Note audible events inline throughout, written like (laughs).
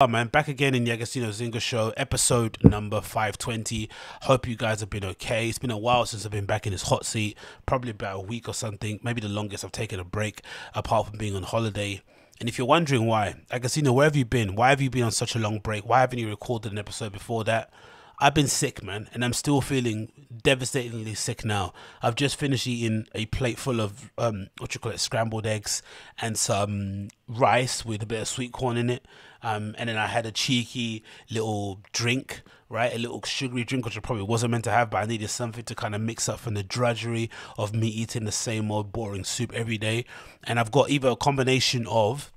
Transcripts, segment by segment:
Oh man, back again in the Agostino Zinga show, episode number 520. Hope you guys have been okay. It's been a while since I've been back in this hot seat, probably about a week or something, maybe the longest I've taken a break apart from being on holiday. And if you're wondering why, Agostino, where have you been? Why have you been on such a long break? Why haven't you recorded an episode before that? I've been sick, man, and I'm still feeling devastatingly sick now. I've just finished eating a plate full of um, what you call it, scrambled eggs and some rice with a bit of sweet corn in it. Um, and then I had a cheeky little drink, right? A little sugary drink, which I probably wasn't meant to have, but I needed something to kind of mix up from the drudgery of me eating the same old boring soup every day. And I've got either a combination of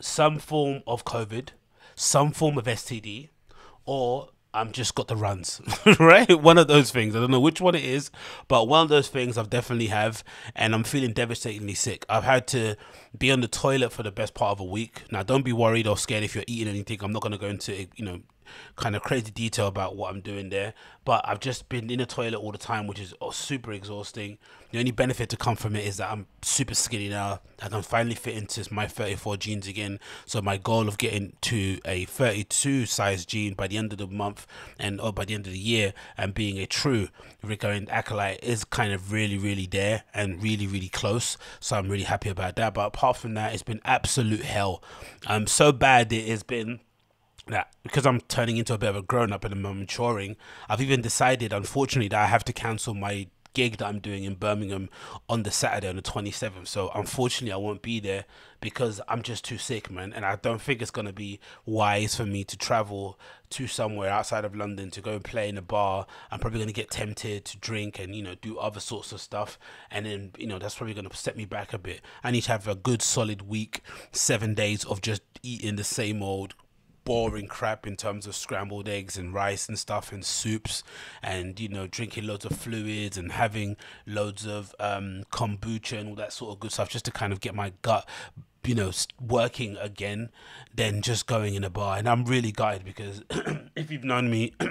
some form of COVID, some form of STD, or I'm just got the runs, (laughs) right? One of those things. I don't know which one it is, but one of those things I've definitely have, and I'm feeling devastatingly sick. I've had to be on the toilet for the best part of a week. Now, don't be worried or scared if you're eating anything. I'm not gonna go into you know kind of crazy detail about what I'm doing there. But I've just been in the toilet all the time, which is oh, super exhausting. The only benefit to come from it is that I'm super skinny now. I can finally fit into my 34 jeans again. So my goal of getting to a 32 size jean by the end of the month and or oh, by the end of the year and being a true recurring acolyte is kind of really, really there and really, really close. So I'm really happy about that. But apart from that, it's been absolute hell. Um, so bad it has been that because I'm turning into a bit of a grown up and I'm maturing, I've even decided, unfortunately, that I have to cancel my gig that I'm doing in Birmingham on the Saturday on the 27th. So unfortunately, I won't be there because I'm just too sick, man. And I don't think it's going to be wise for me to travel to somewhere outside of London to go and play in a bar. I'm probably going to get tempted to drink and, you know, do other sorts of stuff. And then, you know, that's probably going to set me back a bit. I need to have a good solid week, seven days of just eating the same old boring crap in terms of scrambled eggs and rice and stuff and soups and you know drinking loads of fluids and having loads of um, kombucha and all that sort of good stuff just to kind of get my gut you know working again than just going in a bar and i'm really gutted because (clears throat) if you've known me (clears throat)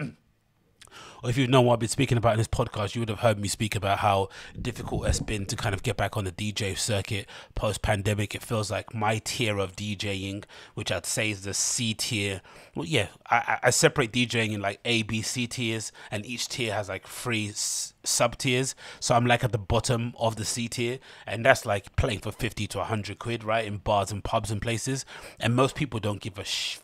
or if you have known what I've been speaking about in this podcast, you would have heard me speak about how difficult it's been to kind of get back on the DJ circuit post pandemic. It feels like my tier of DJing, which I'd say is the C tier. Well, yeah, I, I separate DJing in like A, B, C tiers, and each tier has like three s- sub tiers. So I'm like at the bottom of the C tier, and that's like playing for 50 to 100 quid, right? In bars and pubs and places. And most people don't give a sh-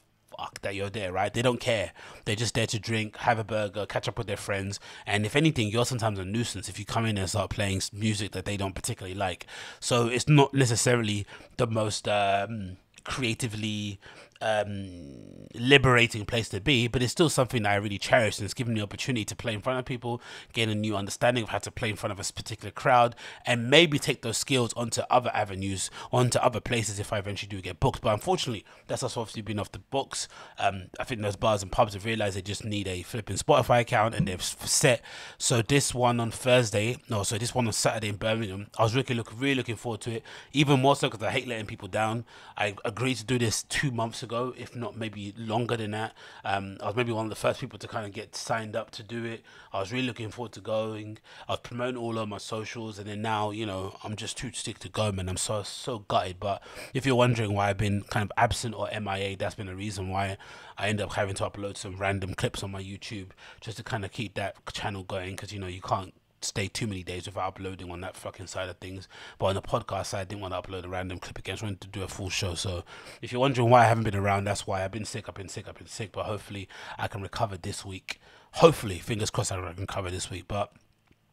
fuck that you're there, right? They don't care. They're just there to drink, have a burger, catch up with their friends. And if anything, you're sometimes a nuisance if you come in and start playing music that they don't particularly like. So it's not necessarily the most um, creatively um, liberating place to be, but it's still something that I really cherish. And it's given me the opportunity to play in front of people, gain a new understanding of how to play in front of a particular crowd, and maybe take those skills onto other avenues, onto other places if I eventually do get booked. But unfortunately, that's us obviously been off the books. Um, I think those bars and pubs have realized they just need a flipping Spotify account and they've set. So this one on Thursday, no, so this one on Saturday in Birmingham, I was really, look, really looking forward to it, even more so because I hate letting people down. I agreed to do this two months ago ago, if not maybe longer than that. Um, I was maybe one of the first people to kind of get signed up to do it. I was really looking forward to going. I have promoted all of my socials, and then now, you know, I'm just too sick to go, man. I'm so so gutted. But if you're wondering why I've been kind of absent or MIA, that's been the reason why I end up having to upload some random clips on my YouTube just to kind of keep that channel going because you know you can't stay too many days without uploading on that fucking side of things. But on the podcast side, I didn't want to upload a random clip again. I wanted to do a full show. So if you're wondering why I haven't been around, that's why I've been sick. I've been sick. I've been sick. But hopefully I can recover this week. Hopefully, fingers crossed, I can recover this week. But